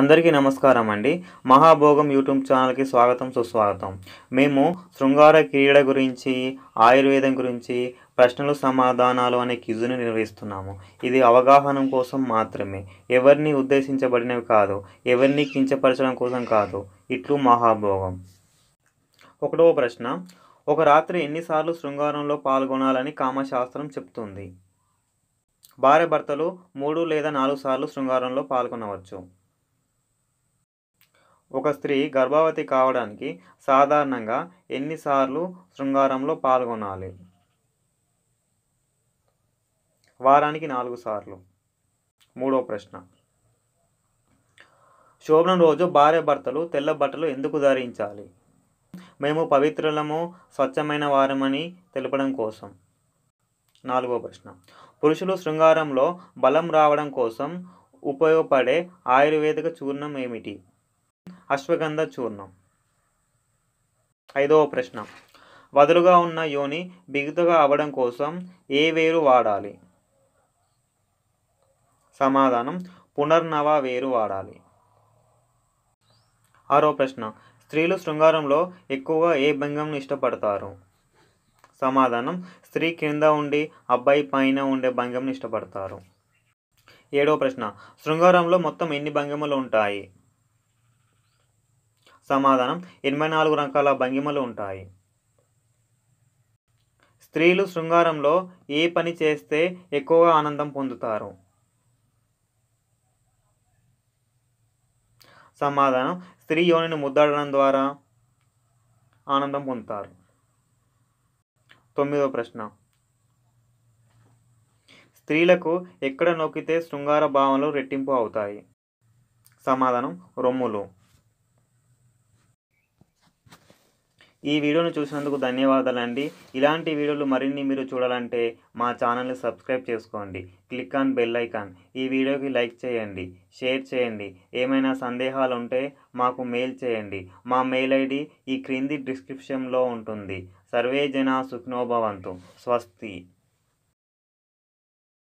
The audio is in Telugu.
అందరికీ నమస్కారం అండి మహాభోగం యూట్యూబ్ ఛానల్కి స్వాగతం సుస్వాగతం మేము శృంగార క్రీడ గురించి ఆయుర్వేదం గురించి ప్రశ్నలు సమాధానాలు అనే క్విజ్ను నిర్వహిస్తున్నాము ఇది అవగాహన కోసం మాత్రమే ఎవరిని ఉద్దేశించబడినవి కాదు ఎవరిని కించపరచడం కోసం కాదు ఇట్లు మహాభోగం ఒకటవ ప్రశ్న ఒక రాత్రి ఎన్నిసార్లు శృంగారంలో పాల్గొనాలని కామశాస్త్రం చెప్తుంది భార్య భర్తలు మూడు లేదా నాలుగు సార్లు శృంగారంలో పాల్గొనవచ్చు ఒక స్త్రీ గర్భవతి కావడానికి సాధారణంగా ఎన్నిసార్లు శృంగారంలో పాల్గొనాలి వారానికి నాలుగు సార్లు మూడో ప్రశ్న శోభనం రోజు భార్య భర్తలు తెల్ల బట్టలు ఎందుకు ధరించాలి మేము పవిత్రులము స్వచ్ఛమైన వారమని తెలపడం కోసం నాలుగో ప్రశ్న పురుషులు శృంగారంలో బలం రావడం కోసం ఉపయోగపడే ఆయుర్వేదిక చూర్ణం ఏమిటి అశ్వగంధ చూర్ణం ఐదవ ప్రశ్న వదులుగా ఉన్న యోని బిగుతుగా అవ్వడం కోసం ఏ వేరు వాడాలి సమాధానం పునర్నవ వేరు వాడాలి ఆరో ప్రశ్న స్త్రీలు శృంగారంలో ఎక్కువగా ఏ భంగంను ఇష్టపడతారు సమాధానం స్త్రీ క్రింద ఉండి అబ్బాయి పైన ఉండే భంగంను ఇష్టపడతారు ఏడో ప్రశ్న శృంగారంలో మొత్తం ఎన్ని భంగిమలు ఉంటాయి సమాధానం ఎనభై నాలుగు రకాల భంగిమలు ఉంటాయి స్త్రీలు శృంగారంలో ఏ పని చేస్తే ఎక్కువగా ఆనందం పొందుతారు సమాధానం స్త్రీ యోనిని ముద్దాడడం ద్వారా ఆనందం పొందుతారు తొమ్మిదవ ప్రశ్న స్త్రీలకు ఎక్కడ నొక్కితే శృంగార భావనలు రెట్టింపు అవుతాయి సమాధానం రొమ్ములు ఈ వీడియోను చూసినందుకు ధన్యవాదాలండి ఇలాంటి వీడియోలు మరిన్ని మీరు చూడాలంటే మా ఛానల్ని సబ్స్క్రైబ్ చేసుకోండి క్లిక్ ఆన్ బెల్ ఐకాన్ ఈ వీడియోకి లైక్ చేయండి షేర్ చేయండి ఏమైనా సందేహాలు ఉంటే మాకు మెయిల్ చేయండి మా మెయిల్ ఐడి ఈ క్రింది డిస్క్రిప్షన్లో ఉంటుంది సర్వే జన సుఖ్నోభవంతు స్వస్తి